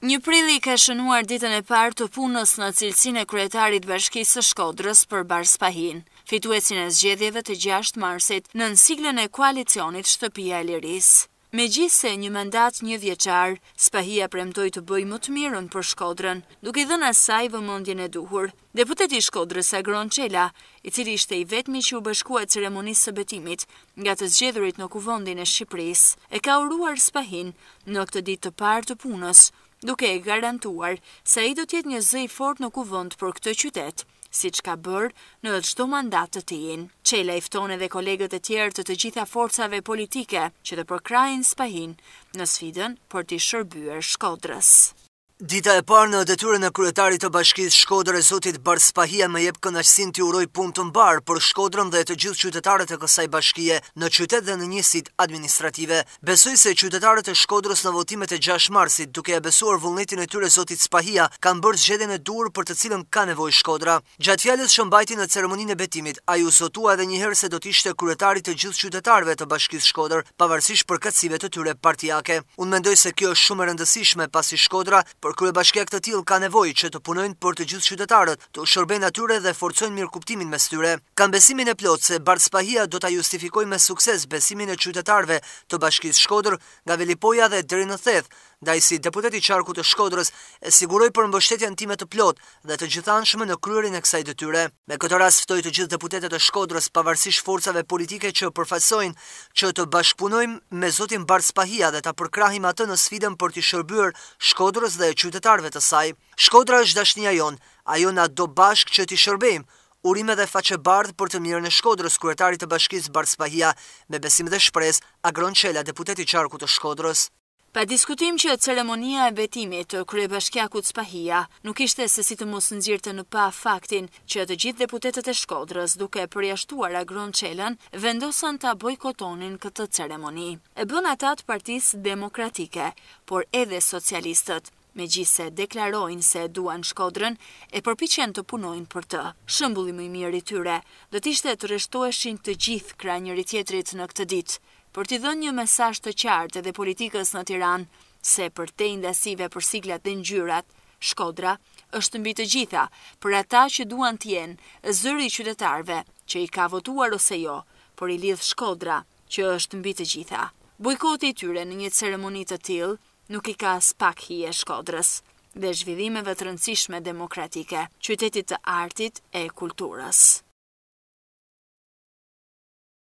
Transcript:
Një prilli ka shënuar ditën e partë të punës në cilësin e kretarit bashkisë shkodrës për Bars Pahin, fituesin e zgjedhjeve të 6 marsit në nësiglën e koalicionit Shtëpia e Liris. Me gjithë se një mandat një vjeqar, Spahia premtoj të bëj më të mirën për shkodrën, duke dhëna saj vëmëndjën e duhur. Deputeti shkodrës Agron Qela, i cili ishte i vetmi që u bashkua ceremonisë së betimit nga të zgjedhurit në kuvondin e Shqipëris, e ka uruar Spahin në këtë ditë të partë të punës, duke e garantuar sa i do tjetë një zëj fort në kuvënd për këtë qytet, si që ka bërë në dhe qëto mandat të tijin. Qela i fton e dhe kolegët e tjerë të të gjitha forcave politike që dhe përkrajnë spahin në sfidën për të shërbyer shkodrës. Dita e parë në detyrën e kryetarit të Bashkisë Shkodrës e Zotit Bard Spahia më jep kënaqësinë të uroj punë të mbarë për Shkodrën dhe të gjithë qytetarët e kësaj bashkie në qytet dhe në njësit administrative. Besoj se qytetarët e Shkodrës në votimet e 6 Marsit, duke i besuar vullnetin e tyre Zotit Spahia, kanë bërë zgjedhjen e dur për të cilën ka nevojë Shkodra. Gjatë fjalës që mbajti në ceremoninë e betimit, ai zotua edhe një herë se do të ishte kryetari të gjithë qytetarëve të Bashkisë Shkodër, pavarësisht përkatësive të tyre partijake. Unë mendoj se kjo është shumë e rëndësishme pasi Shkodra për kërë bashkja këtë tilë ka nevoj që të punojnë për të gjithë qytetarët, të shërben atyre dhe forcojnë mirë kuptimin me styre. Kanë besimin e plotë se Bartë Spahia do të justifikoj me sukses besimin e qytetarve të bashkisë shkodrë nga Velipoja dhe dërin në theth, da i si deputeti qarku të shkodrës e siguroj për mbështetjen time të plotë dhe të gjithanshme në kryerin e kësaj dëtyre. Me këtë ras ftoj të gjithë deputetet të shkodrës pavarësisht forcave politike që përfasojnë që të bashkëpunojmë me Zotin Bart Spahia dhe të përkrahim atë në sfidën për të shërbyrë shkodrës dhe qytetarve të saj. Shkodra është dashnia a ajo na do bashk që t'i shërbim, urime dhe faqe bardhë për të mirën e shkodrës kuretari të bashkisë bardhë Spahia me besim dhe shpres agron qela deputeti qarku të shkodrës. Pa diskutim që ceremonia e betimit të krye bashkjakut Spahia nuk ishte se si të mos nëzirëte në pa faktin që të gjithë deputetet e shkodrës duke përjashtuar agron qelen, vendosan të bojkotonin këtë ceremoni. E bën atat partis demokratike, por edhe socialistët me gjise deklarojnë se duan shkodrën e përpichen të punojnë për të. Shëmbulli më i mirë i tyre, dhe tishte të rështoeshin të gjithë kra njëri tjetrit në këtë ditë, për t'i dhën një mesaj të qartë edhe politikës në Tiran, se për te indesive për siglat dhe njyrat, shkodra është mbi të gjitha për ata që duan t'jen zëri qytetarve që i ka votuar ose jo, por i lidh shkodra që është mbi të gjitha. Bojkoti tyre në një ceremonit të tilë, nuk i ka spak hi e shkodrës dhe zhvillimeve të rëndësishme demokratike, qytetit të artit e kulturës.